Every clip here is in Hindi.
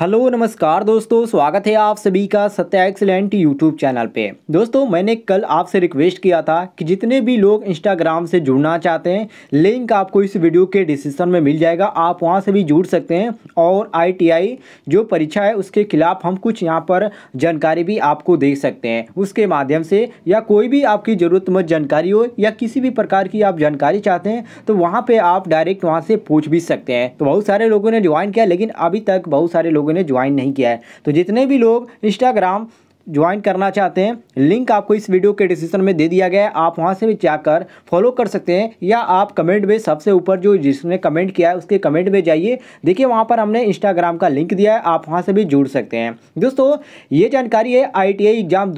हेलो नमस्कार दोस्तों स्वागत है आप सभी का सत्या एक्सलेंट यूट्यूब चैनल पे दोस्तों मैंने कल आपसे रिक्वेस्ट किया था कि जितने भी लोग इंस्टाग्राम से जुड़ना चाहते हैं लिंक आपको इस वीडियो के डिस्क्रिप्शन में मिल जाएगा आप वहां से भी जुड़ सकते हैं और आईटीआई जो परीक्षा है उसके खिलाफ हम कुछ यहाँ पर जानकारी भी आपको दे सकते हैं उसके माध्यम से या कोई भी आपकी ज़रूरतमंद जानकारी हो या किसी भी प्रकार की आप जानकारी चाहते हैं तो वहाँ पर आप डायरेक्ट वहाँ से पूछ भी सकते हैं तो बहुत सारे लोगों ने ज्वाइन किया लेकिन अभी तक बहुत सारे लोग लोगों ने ज्वाइन नहीं किया है तो जितने भी लोग इंस्टाग्राम ज्वाइन करना चाहते हैं लिंक आपको इस वीडियो के डिस्क्रिप्शन में दे दिया गया है आप वहां से भी जाकर फॉलो कर सकते हैं या आप कमेंट में सबसे ऊपर जो जिसने कमेंट किया है उसके कमेंट में जाइए देखिए वहां पर हमने इंस्टाग्राम का लिंक दिया है आप वहां से भी जुड़ सकते हैं दोस्तों ये जानकारी है आई एग्जाम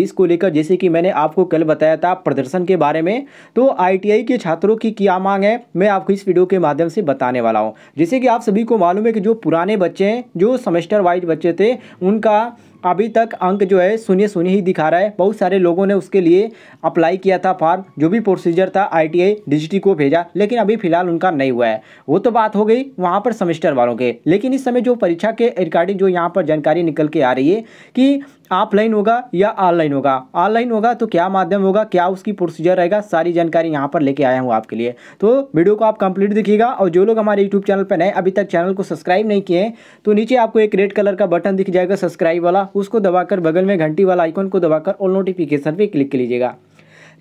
बीस को लेकर जैसे कि मैंने आपको कल बताया था प्रदर्शन के बारे में तो आई के छात्रों की क्या मांग है मैं आपको इस वीडियो के माध्यम से बताने वाला हूँ जैसे कि आप सभी को मालूम है कि जो पुराने बच्चे हैं जो सेमेस्टर वाइज बच्चे थे उनका अभी तक अंक जो है शून्य शून्य ही दिखा रहा है बहुत सारे लोगों ने उसके लिए अप्लाई किया था फॉर्म जो भी प्रोसीजर था आईटीआई डिजिटी को भेजा लेकिन अभी फिलहाल उनका नहीं हुआ है वो तो बात हो गई वहाँ पर सेमेस्टर वालों के लेकिन इस समय जो परीक्षा के रिगार्डिंग जो यहाँ पर जानकारी निकल के आ रही है कि ऑफलाइन होगा या ऑनलाइन होगा ऑनलाइन होगा तो क्या माध्यम होगा क्या उसकी प्रोसीजर रहेगा सारी जानकारी यहाँ पर लेके आया हूँ आपके लिए तो वीडियो को आप कंप्लीट देखिएगा और जो लोग हमारे यूट्यूब चैनल पर नए अभी तक चैनल को सब्सक्राइब नहीं किए हैं तो नीचे आपको एक रेड कलर का बटन दिख जाएगा सब्सक्राइब वाला उसको दबाकर बगल में घंटी वाला आइकॉन को दबाकर ऑल नोटिफिकेशन पर क्लिक कर लीजिएगा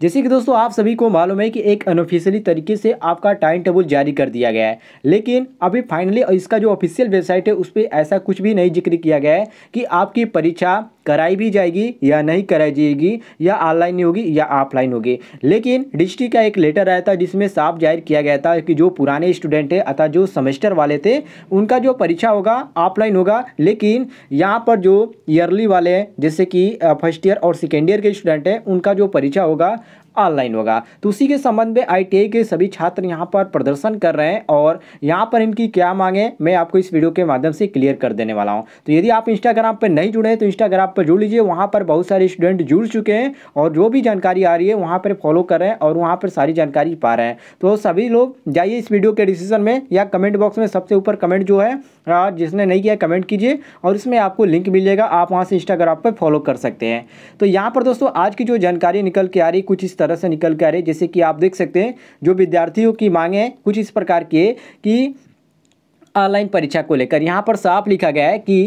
जैसे कि दोस्तों आप सभी को मालूम है कि एक अनऑफिशियली तरीके से आपका टाइम टेबल जारी कर दिया गया है लेकिन अभी फाइनली इसका जो ऑफिशियल वेबसाइट है उस पर ऐसा कुछ भी नहीं जिक्र किया गया है कि आपकी परीक्षा कराई भी जाएगी या नहीं कराई जाएगी या ऑनलाइन होगी या ऑफलाइन होगी लेकिन डिस्ट्रिक्ट का एक लेटर आया था जिसमें साफ जाहिर किया गया था कि जो पुराने स्टूडेंट है अर्थात जो सेमेस्टर वाले थे उनका जो परीक्षा होगा ऑफलाइन होगा लेकिन यहाँ पर जो ईयरली वाले हैं जैसे कि फर्स्ट ईयर और सेकेंड ईयर के स्टूडेंट हैं उनका जो परीक्षा होगा ऑनलाइन होगा तो उसी के संबंध में आई के सभी छात्र यहाँ पर प्रदर्शन कर रहे हैं और यहाँ पर इनकी क्या मांगे मैं आपको इस वीडियो के माध्यम से क्लियर कर देने वाला हूँ तो यदि आप इंस्टाग्राम पर नहीं जुड़े हैं तो इंस्टाग्राम पर जुड़ लीजिए वहाँ पर बहुत सारे स्टूडेंट जुड़ चुके हैं और जो भी जानकारी आ रही है वहाँ पर फॉलो कर रहे हैं और वहाँ पर सारी जानकारी पा रहे हैं तो सभी लोग जाइए इस वीडियो के डिसीजन में या कमेंट बॉक्स में सबसे ऊपर कमेंट जो है जिसने नहीं किया कमेंट कीजिए और इसमें आपको लिंक मिल जाएगा आप वहाँ से इंस्टाग्राम पर फॉलो कर सकते हैं तो यहाँ पर दोस्तों आज की जो जानकारी निकल के आ रही कुछ तरह से निकल कर आ रही है जैसे कि आप देख सकते हैं जो विद्यार्थियों की मांगे कुछ इस प्रकार की है कि ऑनलाइन परीक्षा को लेकर यहाँ पर साफ लिखा गया है कि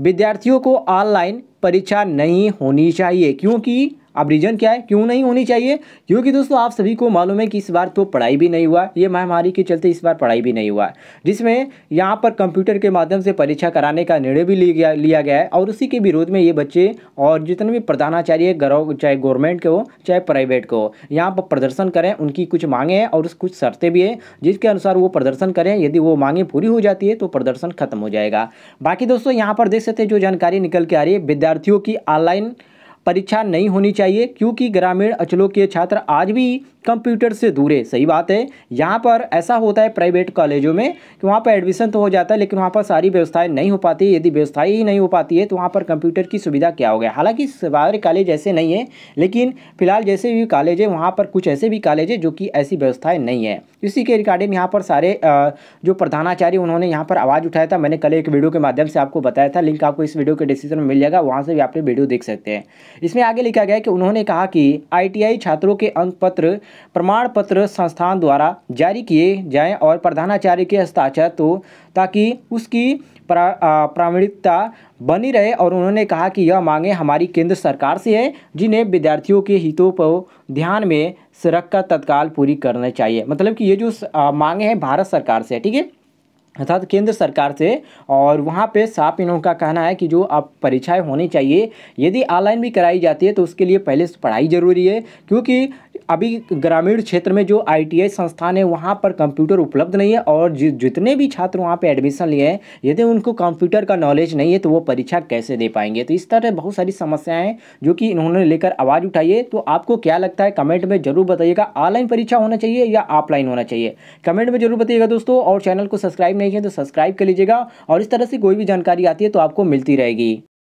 विद्यार्थियों को ऑनलाइन परीक्षा नहीं होनी चाहिए क्योंकि अब रीज़न क्या है क्यों नहीं होनी चाहिए क्योंकि दोस्तों आप सभी को मालूम है कि इस बार तो पढ़ाई भी नहीं हुआ ये महामारी के चलते इस बार पढ़ाई भी नहीं हुआ जिसमें यहाँ पर कंप्यूटर के माध्यम से परीक्षा कराने का निर्णय भी लिया लिया गया है और उसी के विरोध में ये बच्चे और जितने भी प्रधानाचार्य चाहे गवर्नमेंट के हो चाहे प्राइवेट के हो यहाँ पर प्रदर्शन करें उनकी कुछ मांगे हैं और कुछ शर्तें भी हैं जिसके अनुसार वो प्रदर्शन करें यदि वो मांगे पूरी हो जाती है तो प्रदर्शन खत्म हो जाएगा बाकी दोस्तों यहाँ पर देख हैं जो जानकारी निकल के आ रही है विद्यार्थियों की ऑनलाइन परीक्षा नहीं होनी चाहिए क्योंकि ग्रामीण अंचलों के छात्र आज भी कंप्यूटर से दूर है सही बात है यहाँ पर ऐसा होता है प्राइवेट कॉलेजों में कि वहाँ पर एडमिशन तो हो जाता है लेकिन वहाँ पर सारी व्यवस्थाएं नहीं हो पाती यदि व्यवस्थाएं ही नहीं हो पाती है तो वहाँ पर कंप्यूटर की सुविधा क्या हो गया हालांकि सारे कॉलेज ऐसे नहीं है लेकिन फिलहाल जैसे भी कॉलेज है वहाँ पर कुछ ऐसे भी कॉलेज है जो कि ऐसी व्यवस्थाएँ नहीं है इसी के रिगार्डिंग यहाँ पर सारे जो प्रधानाचार्य उन्होंने यहाँ पर आवाज़ उठाया था मैंने कल एक वीडियो के माध्यम से आपको बताया था लिंक आपको इस वीडियो के डिस्क्रिप्शन में मिल जाएगा वहाँ से भी आप वीडियो देख सकते हैं इसमें आगे लिखा गया कि उन्होंने कहा कि आई छात्रों के अंक पत्र प्रमाण पत्र संस्थान द्वारा जारी किए जाएं और प्रधानाचार्य के हस्ताक्षर तो ताकि उसकी प्रामाणिकता बनी रहे और उन्होंने कहा कि यह मांगे हमारी केंद्र सरकार से है जिन्हें विद्यार्थियों के हितों को ध्यान में का तत्काल पूरी करना चाहिए मतलब कि ये जो मांगे हैं भारत सरकार से ठीक है अर्थात केंद्र सरकार से और वहाँ पे साफ इन का कहना है कि जो आप परीक्षाएं होनी चाहिए यदि ऑनलाइन भी कराई जाती है तो उसके लिए पहले पढ़ाई जरूरी है क्योंकि अभी ग्रामीण क्षेत्र में जो आईटीआई संस्थान है वहाँ पर कंप्यूटर उपलब्ध नहीं है और जितने भी छात्र वहाँ पर एडमिशन लिए हैं यदि उनको कंप्यूटर का नॉलेज नहीं है तो वो परीक्षा कैसे दे पाएंगे तो इस तरह बहुत सारी समस्याएं हैं जो कि इन्होंने लेकर आवाज़ उठाई है तो आपको क्या लगता है कमेंट में ज़रूर बताइएगा ऑनलाइन परीक्षा होना चाहिए या ऑफलाइन होना चाहिए कमेंट में जरूर बताइएगा दोस्तों और चैनल को सब्सक्राइब नहीं किया तो सब्सक्राइब कर लीजिएगा और इस तरह से कोई भी जानकारी आती है तो आपको मिलती रहेगी